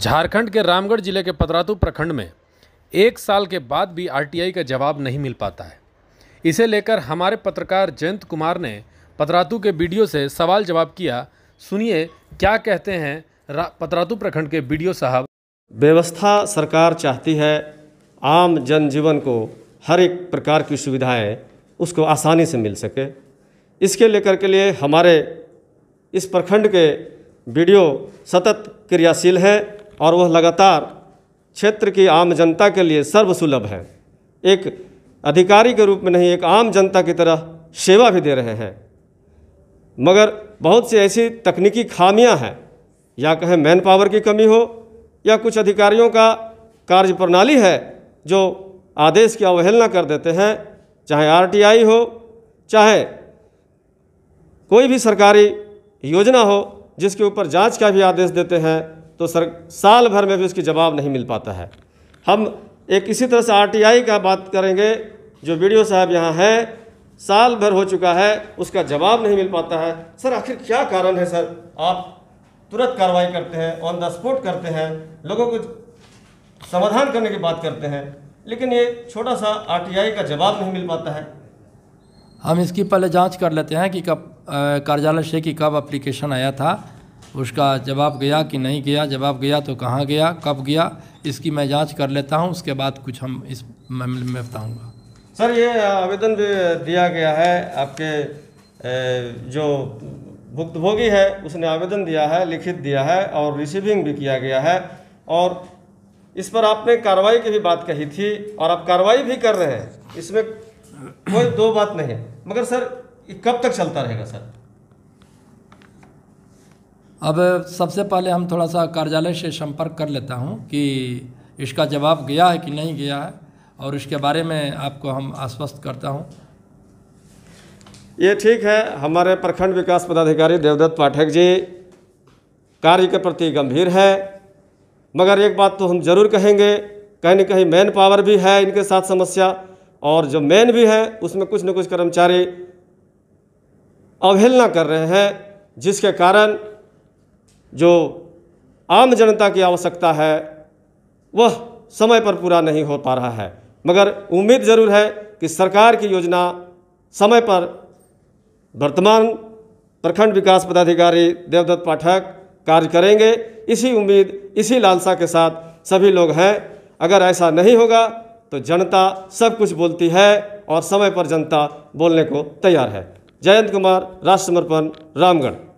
झारखंड के रामगढ़ जिले के पतरातू प्रखंड में एक साल के बाद भी आरटीआई का जवाब नहीं मिल पाता है इसे लेकर हमारे पत्रकार जयंत कुमार ने पतरातू के वीडियो से सवाल जवाब किया सुनिए क्या कहते हैं पतरातू प्रखंड के वीडियो साहब व्यवस्था सरकार चाहती है आम जनजीवन को हर एक प्रकार की सुविधाएं उसको आसानी से मिल सके इसके लेकर के लिए हमारे इस प्रखंड के वीडियो सतत क्रियाशील हैं और वह लगातार क्षेत्र की आम जनता के लिए सर्वसुलभ है एक अधिकारी के रूप में नहीं एक आम जनता की तरह सेवा भी दे रहे हैं मगर बहुत सी ऐसी तकनीकी खामियां हैं या कहें मैन पावर की कमी हो या कुछ अधिकारियों का कार्य प्रणाली है जो आदेश की अवहेलना कर देते हैं चाहे आरटीआई हो चाहे कोई भी सरकारी योजना हो जिसके ऊपर जांच का भी आदेश देते हैं तो सर साल भर में भी उसकी जवाब नहीं मिल पाता है हम एक इसी तरह से आरटीआई का बात करेंगे जो वीडियो साहब यहाँ हैं साल भर हो चुका है उसका जवाब नहीं मिल पाता है सर आखिर क्या कारण है सर आप तुरंत कार्रवाई करते हैं ऑन द स्पॉट करते हैं लोगों को समाधान करने की बात करते हैं लेकिन ये छोटा सा आरटीआई का जवाब नहीं मिल पाता है हम इसकी पहले जांच कर लेते हैं कि कब कार्यालय से कि कब अप्लीकेशन आया था उसका जवाब गया कि नहीं गया जवाब गया तो कहाँ गया कब गया इसकी मैं जांच कर लेता हूँ उसके बाद कुछ हम इस मामले में बताऊँगा सर ये आवेदन जो दिया गया है आपके जो भुक्तभोगी है उसने आवेदन दिया है लिखित दिया है और रिसीविंग भी किया गया है और इस पर आपने कार्रवाई की भी बात कही थी और आप कार्रवाई भी कर रहे हैं इसमें कोई दो बात नहीं है मगर सर कब तक चलता रहेगा सर अब सबसे पहले हम थोड़ा सा कार्यालय से संपर्क कर लेता हूँ कि इसका जवाब गया है कि नहीं गया है और इसके बारे में आपको हम आश्वस्त करता हूँ ये ठीक है हमारे प्रखंड विकास पदाधिकारी देवदत्त पाठक जी कार्य के प्रति गंभीर है मगर एक बात तो हम जरूर कहेंगे कहीं ना कहीं मैन पावर भी है इनके साथ समस्या और जो मैन भी है उसमें कुछ न कुछ कर्मचारी अवहेलना कर रहे हैं जिसके कारण जो आम जनता की आवश्यकता है वह समय पर पूरा नहीं हो पा रहा है मगर उम्मीद ज़रूर है कि सरकार की योजना समय पर वर्तमान प्रखंड विकास पदाधिकारी देवदत्त पाठक कार्य करेंगे इसी उम्मीद इसी लालसा के साथ सभी लोग हैं अगर ऐसा नहीं होगा तो जनता सब कुछ बोलती है और समय पर जनता बोलने को तैयार है जयंत कुमार राष्ट्र समर्पण रामगढ़